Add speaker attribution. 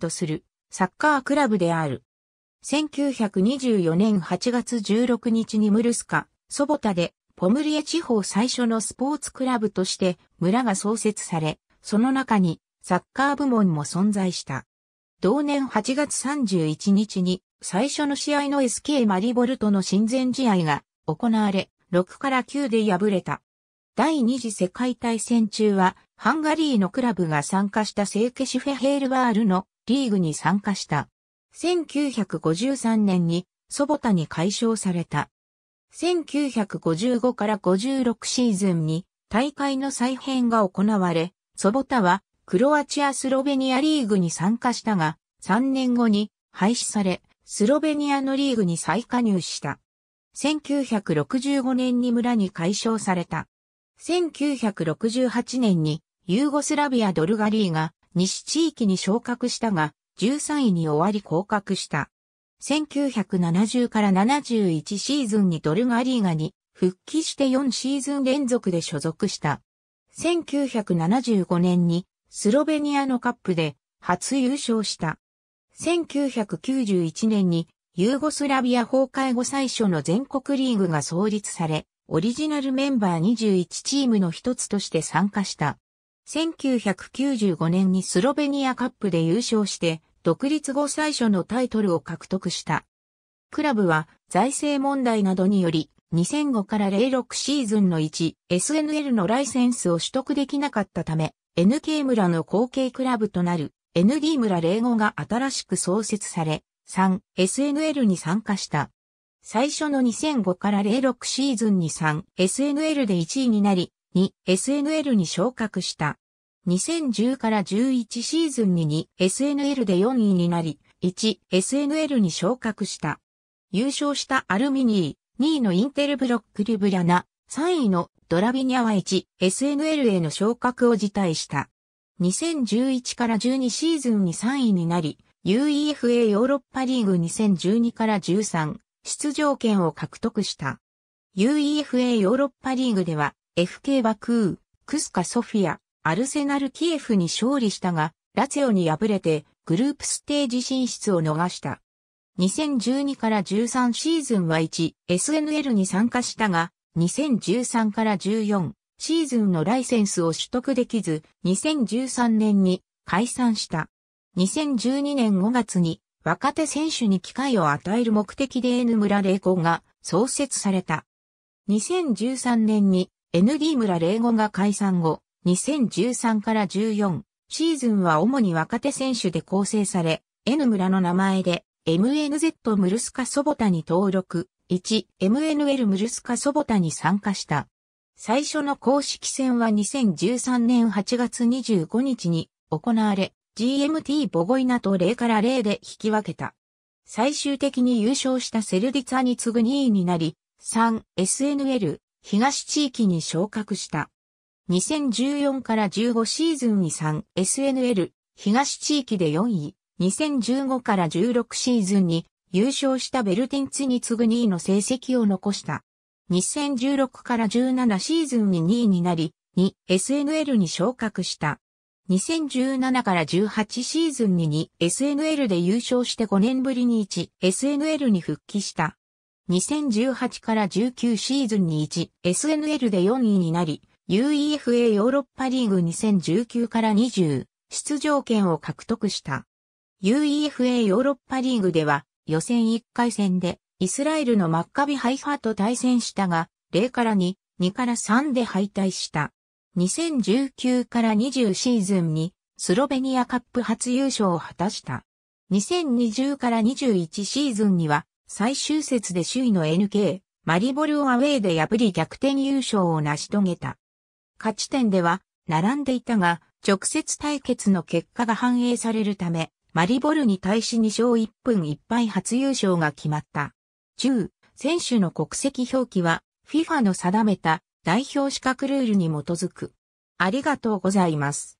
Speaker 1: とするサッカークラブである。1924年8月16日にムルスカ、ソボタでポムリエ地方最初のスポーツクラブとして村が創設され、その中にサッカー部門も存在した。同年8月31日に最初の試合の SK マリボルトの親善試合が行われ、6から9で敗れた。第二次世界大戦中はハンガリーのクラブが参加した聖ケシフェヘールワールのリーグに参加した。1953年にソボタに解消された。1955から56シーズンに大会の再編が行われ、ソボタはクロアチアスロベニアリーグに参加したが、3年後に廃止され、スロベニアのリーグに再加入した。1965年に村に解消された。1968年にユーゴスラビアドルガリーが西地域に昇格したが、13位に終わり降格した。1970から71シーズンにドルガリーガに復帰して4シーズン連続で所属した。1975年にスロベニアのカップで初優勝した。1991年にユーゴスラビア崩壊後最初の全国リーグが創立され、オリジナルメンバー21チームの一つとして参加した。1995年にスロベニアカップで優勝して、独立後最初のタイトルを獲得した。クラブは財政問題などにより、2005から06シーズンの1、SNL のライセンスを取得できなかったため、NK 村の後継クラブとなる ND 村05が新しく創設され、3、SNL に参加した。最初の2005から06シーズンに3、SNL で1位になり、に SNL に昇格した。2010から11シーズンに2、SNL で4位になり、1、SNL に昇格した。優勝したアルミニー、2位のインテルブロックリブラナ、3位のドラビニャは1、SNL への昇格を辞退した。2011から12シーズンに3位になり、UEFA ヨーロッパリーグ2012から13出場権を獲得した。UEFA ヨーロッパリーグでは FK バクー、クスカソフィア、アルセナルキエフに勝利したが、ラツヨオに敗れてグループステージ進出を逃した。2012から13シーズンは 1SNL に参加したが、2013から14シーズンのライセンスを取得できず、2013年に解散した。2012年5月に若手選手に機会を与える目的で N 村玲子が創設された。2013年に ND 村霊吾が解散後、2013から14シーズンは主に若手選手で構成され、N 村の名前で MNZ ムルスカソボタに登録、1 MNL ムルスカソボタに参加した。最初の公式戦は2013年8月25日に行われ、GMT ボゴイナと0から0で引き分けた。最終的に優勝したセルディツァに次ぐ2位になり、3SNL 東地域に昇格した。2014から15シーズンに 3SNL 東地域で4位、2015から16シーズンに優勝したベルティンツに次ぐ2位の成績を残した。2016から17シーズンに2位になり、2SNL に昇格した。2017から18シーズンに 2SNL で優勝して5年ぶりに 1SNL に復帰した。2018から19シーズンに 1SNL で4位になり、UEFA ヨーロッパリーグ2019から20出場権を獲得した。UEFA ヨーロッパリーグでは予選1回戦でイスラエルのマッカビハイファと対戦したが、0から2、2から3で敗退した。2019から20シーズンにスロベニアカップ初優勝を果たした。2020から21シーズンには最終節で首位の NK、マリボルをアウェーで破り逆転優勝を成し遂げた。勝ち点では並んでいたが、直接対決の結果が反映されるため、マリボルに対し2勝1分1敗初優勝が決まった。中、選手の国籍表記は FIFA の定めた代表資格ルールに基づく。ありがとうございます。